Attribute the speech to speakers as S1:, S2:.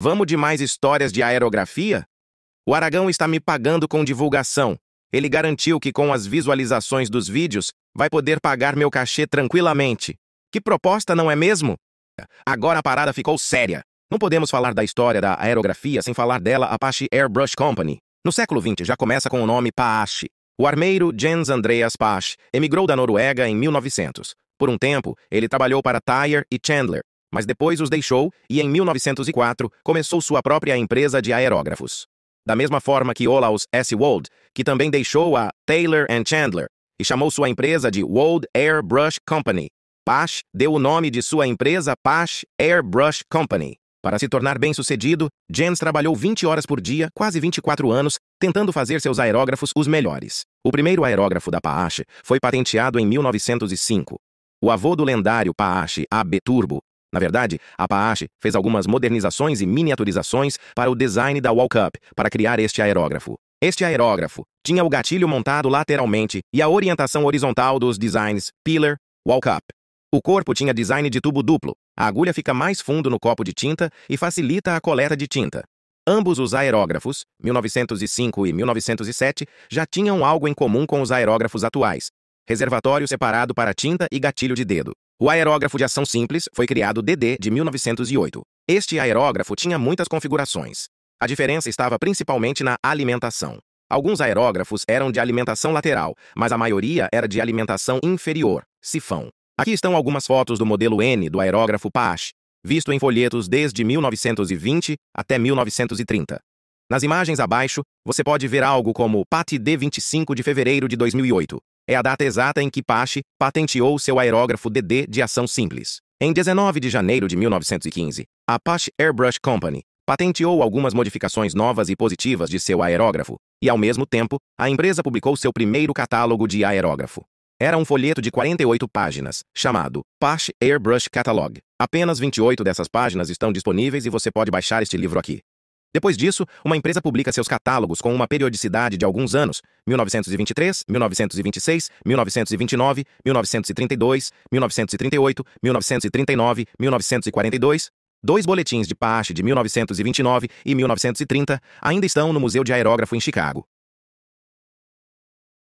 S1: Vamos de mais histórias de aerografia? O Aragão está me pagando com divulgação. Ele garantiu que com as visualizações dos vídeos vai poder pagar meu cachê tranquilamente. Que proposta, não é mesmo? Agora a parada ficou séria. Não podemos falar da história da aerografia sem falar dela Apache Airbrush Company. No século XX já começa com o nome Paache. O armeiro Jens Andreas Paache emigrou da Noruega em 1900. Por um tempo, ele trabalhou para Tyre e Chandler, mas depois os deixou e, em 1904, começou sua própria empresa de aerógrafos. Da mesma forma que Olaus S. Wold, que também deixou a Taylor Chandler e chamou sua empresa de Wold Airbrush Company. Pash deu o nome de sua empresa Pash Airbrush Company. Para se tornar bem-sucedido, Jens trabalhou 20 horas por dia, quase 24 anos, tentando fazer seus aerógrafos os melhores. O primeiro aerógrafo da Paache foi patenteado em 1905. O avô do lendário A. AB Turbo na verdade, a Apache fez algumas modernizações e miniaturizações para o design da Cup, para criar este aerógrafo. Este aerógrafo tinha o gatilho montado lateralmente e a orientação horizontal dos designs Pillar, Cup. O corpo tinha design de tubo duplo. A agulha fica mais fundo no copo de tinta e facilita a coleta de tinta. Ambos os aerógrafos, 1905 e 1907, já tinham algo em comum com os aerógrafos atuais, reservatório separado para tinta e gatilho de dedo. O aerógrafo de ação simples foi criado DD de 1908. Este aerógrafo tinha muitas configurações. A diferença estava principalmente na alimentação. Alguns aerógrafos eram de alimentação lateral, mas a maioria era de alimentação inferior, sifão. Aqui estão algumas fotos do modelo N do aerógrafo Pache, visto em folhetos desde 1920 até 1930. Nas imagens abaixo, você pode ver algo como PAT D25 de fevereiro de 2008, é a data exata em que Pache patenteou seu aerógrafo DD de ação simples. Em 19 de janeiro de 1915, a Pache Airbrush Company patenteou algumas modificações novas e positivas de seu aerógrafo, e ao mesmo tempo, a empresa publicou seu primeiro catálogo de aerógrafo. Era um folheto de 48 páginas, chamado Pache Airbrush Catalog. Apenas 28 dessas páginas estão disponíveis e você pode baixar este livro aqui. Depois disso, uma empresa publica seus catálogos com uma periodicidade de alguns anos, 1923, 1926, 1929, 1932, 1938, 1939, 1942. Dois boletins de parte de 1929 e 1930 ainda estão no Museu de Aerógrafo em Chicago.